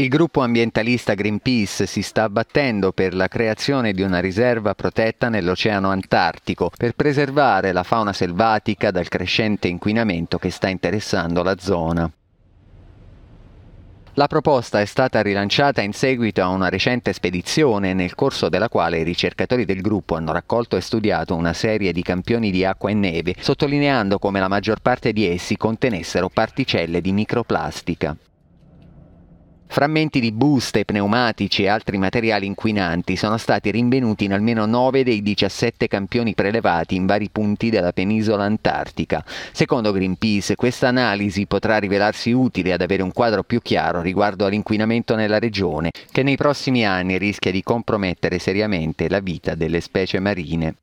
Il gruppo ambientalista Greenpeace si sta battendo per la creazione di una riserva protetta nell'Oceano Antartico per preservare la fauna selvatica dal crescente inquinamento che sta interessando la zona. La proposta è stata rilanciata in seguito a una recente spedizione nel corso della quale i ricercatori del gruppo hanno raccolto e studiato una serie di campioni di acqua e neve, sottolineando come la maggior parte di essi contenessero particelle di microplastica. Frammenti di buste, pneumatici e altri materiali inquinanti sono stati rinvenuti in almeno 9 dei 17 campioni prelevati in vari punti della penisola antartica. Secondo Greenpeace, questa analisi potrà rivelarsi utile ad avere un quadro più chiaro riguardo all'inquinamento nella regione, che nei prossimi anni rischia di compromettere seriamente la vita delle specie marine.